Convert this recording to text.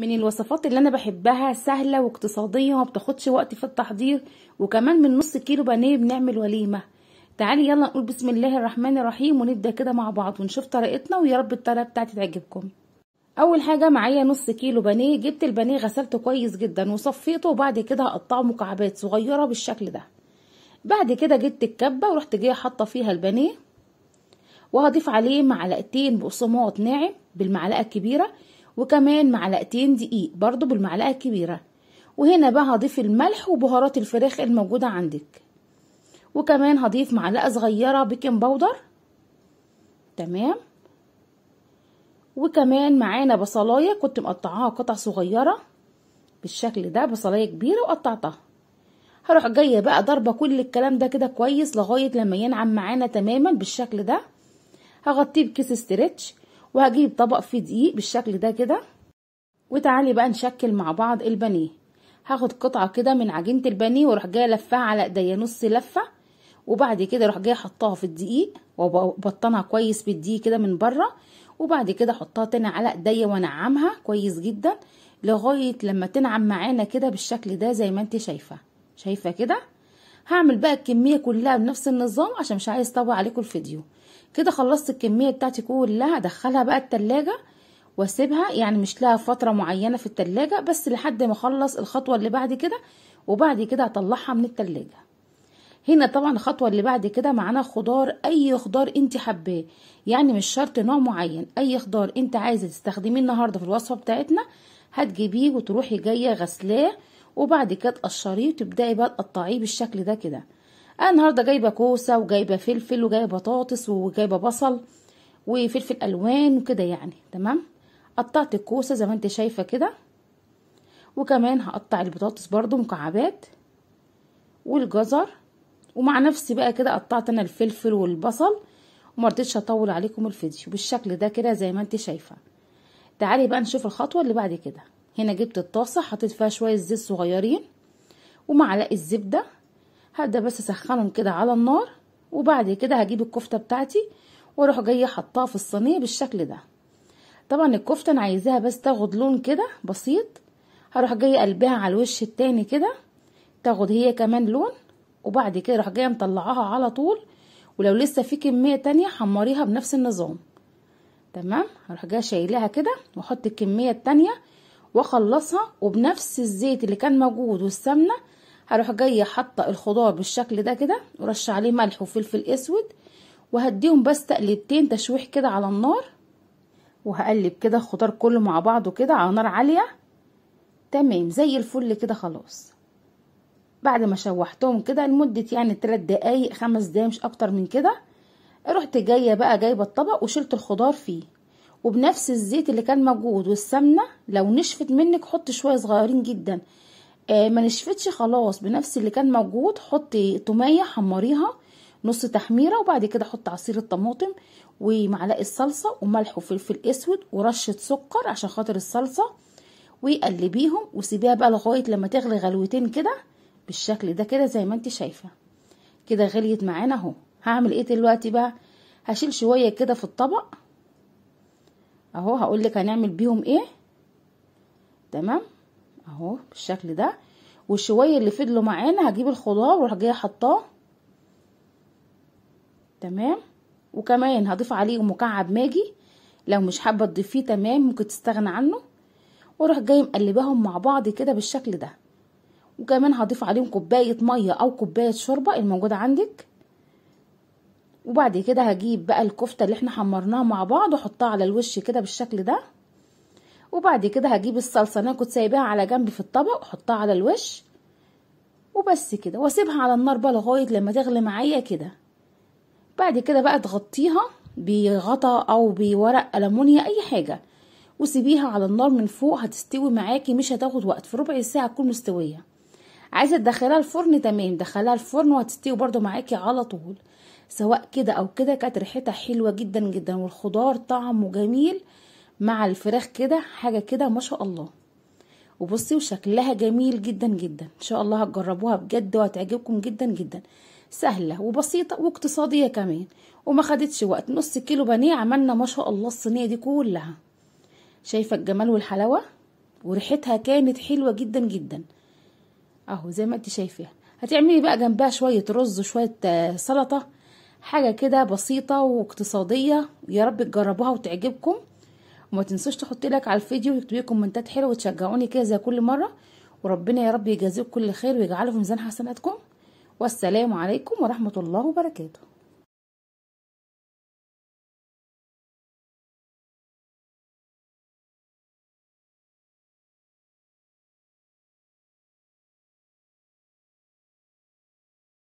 من الوصفات اللي انا بحبها سهله واقتصاديه وما بتاخدش وقت في التحضير وكمان من نص كيلو بانيه بنعمل وليمه تعالي يلا نقول بسم الله الرحمن الرحيم ونبدا كده مع بعض ونشوف طريقتنا ويا رب الطريقه بتاعتي تعجبكم اول حاجه معايا نص كيلو بانيه جبت البانيه غسلته كويس جدا وصفيته وبعد كده هقطعه مكعبات صغيره بالشكل ده بعد كده جبت الكبه ورحت جايه حاطه فيها البانيه وهضيف عليه معلقتين بقسماط ناعم بالمعلقه الكبيره وكمان معلقتين دقيق برضو بالمعلقة الكبيرة وهنا بقى هضيف الملح وبهارات الفراخ الموجودة عندك وكمان هضيف معلقة صغيرة بيكنج باودر تمام وكمان معانا بصلاية كنت مقطعاها قطع صغيرة بالشكل ده بصلاية كبيرة وقطعتها هروح جاية بقى ضربة كل الكلام ده كده كويس لغاية لما ينعم معانا تماما بالشكل ده هغطيه بكيس استريتش وهجيب طبق فيه دقيق بالشكل ده كده وتعالي بقى نشكل مع بعض البانيه هاخد قطعه كده من عجينه البانيه واروح جايه لفها على ايديا نص لفه وبعد كده اروح جايه احطها في الدقيق وبطنها كويس بالدقيق كده من بره وبعد كده احطها تاني على ايديا وانعمها كويس جدا لغايه لما تنعم معانا كده بالشكل ده زي ما انت شايفه شايفه كده هعمل بقى الكميه كلها بنفس النظام عشان مش عايز اطول عليكم الفيديو كده خلصت الكميه بتاعتي كلها هدخلها بقى التلاجة واسيبها يعني مش لها فتره معينه في التلاجة بس لحد ما اخلص الخطوه اللي بعد كده وبعد كده هطلعها من التلاجة هنا طبعا الخطوة اللي بعد كده معانا خضار اي خضار انت حباه يعني مش شرط نوع معين اي خضار انت عايزة تستخدميه النهاردة في الوصفة بتاعتنا هتجيبيه وتروحي جاية غسلاه وبعد كده تقشريه وتبداي بقى تقطعيه بالشكل ده كده انا النهارده جايبه كوسه وجايبه فلفل وجايبه بطاطس وجايبه بصل وفلفل الوان وكده يعني تمام قطعت الكوسه زي ما انت شايفه كده وكمان هقطع البطاطس برضو مكعبات والجزر ومع نفسي بقى كده قطعت انا الفلفل والبصل ومرضتش اطول عليكم الفيديو بالشكل ده كده زي ما انت شايفه تعالي بقى نشوف الخطوه اللي بعد كده هنا جبت الطاسة حطيت فيها شوية زيت صغيرين ومعلقة الزبدة هبدأ بس اسخنهم كده على النار وبعد كده هجيب الكفتة بتاعتي واروح جاية حطها في الصينية بالشكل ده طبعا الكفتة انا عايزاها بس تاخد لون كده بسيط هروح جاية قلبها على الوش التاني كده تاخد هي كمان لون وبعد كده اروح جاية مطلعاها على طول ولو لسه في كمية تانية حمريها بنفس النظام تمام هروح جاية شايلاها كده واحط الكمية التانية واخلصها وبنفس الزيت اللي كان موجود والسمنه هروح جايه حاطه الخضار بالشكل ده كده ورش عليه ملح وفلفل اسود وهديهم بس تقليبتين تشويح كده على النار وهقلب كده الخضار كله مع بعضه كده على نار عاليه تمام زي الفل كده خلاص بعد ما شوحتهم كده لمده يعني 3 دقايق 5 دقايق مش اكتر من كده رحت جايه بقى جايبه الطبق وشلت الخضار فيه وبنفس الزيت اللي كان موجود والسمنه لو نشفت منك حطي شويه صغيرين جدا آه ما نشفتش خلاص بنفس اللي كان موجود حطي توميه حمريها نص تحميره وبعد كده حط عصير الطماطم ومعلقه صلصه وملح وفلفل اسود ورشه سكر عشان خاطر الصلصه وقلبيهم وسيبيها بقى لغايه لما تغلي غلوتين كده بالشكل ده كده زي ما انت شايفه كده غليت معانا اهو هعمل ايه دلوقتي بقى هشيل شويه كده في الطبق اهو هقول لك هنعمل بيهم ايه تمام اهو بالشكل ده والشويه اللي فضلوا معانا هجيب الخضار واروح جايه حطاه تمام وكمان هضيف عليه مكعب ماجي لو مش حابه تضيفيه تمام ممكن تستغنى عنه واروح جاي مقلباهم مع بعض كده بالشكل ده وكمان هضيف عليهم كوبايه ميه او كوبايه شوربه الموجوده عندك وبعد كده هجيب بقى الكفتة اللي احنا حمرناها مع بعض واحطها على الوش كده بالشكل ده وبعد كده هجيب الصلصة انا كنت سايباها على جنب في الطبق واحطها على الوش وبس كده واسيبها على النار بقى لغاية لما تغلي معايا كده بعد كده بقى تغطيها بغطا او بورق ألمونيا اي حاجة وسيبيها على النار من فوق هتستوي معاكي مش هتاخد وقت في ربع ساعة تكون مستوية عايزه تدخليها الفرن تمام دخليها الفرن وهتستوي برده معاكي على طول سواء كده او كده كانت ريحتها حلوه جدا جدا والخضار طعمه جميل مع الفراخ كده حاجه كده ما شاء الله وبصي وشكلها جميل جدا جدا ان شاء الله هتجربوها بجد وهتعجبكم جدا جدا سهله وبسيطه واقتصاديه كمان وما خدتش وقت نص كيلو بانيه عملنا ما شاء الله الصينيه دي كلها شايفه الجمال والحلاوه وريحتها كانت حلوه جدا جدا اهو زي ما انت شايفه هتعملي بقى جنبها شويه رز وشويه آه، سلطه حاجه كده بسيطه واقتصاديه يا رب تجربوها وتعجبكم وما تنسوش تحطي لك على الفيديو وتكتبي كومنتات حلوه وتشجعوني كده زي كل مره وربنا يا رب يجازيكم كل خير ويجعله في ميزان حسناتكم والسلام عليكم ورحمه الله وبركاته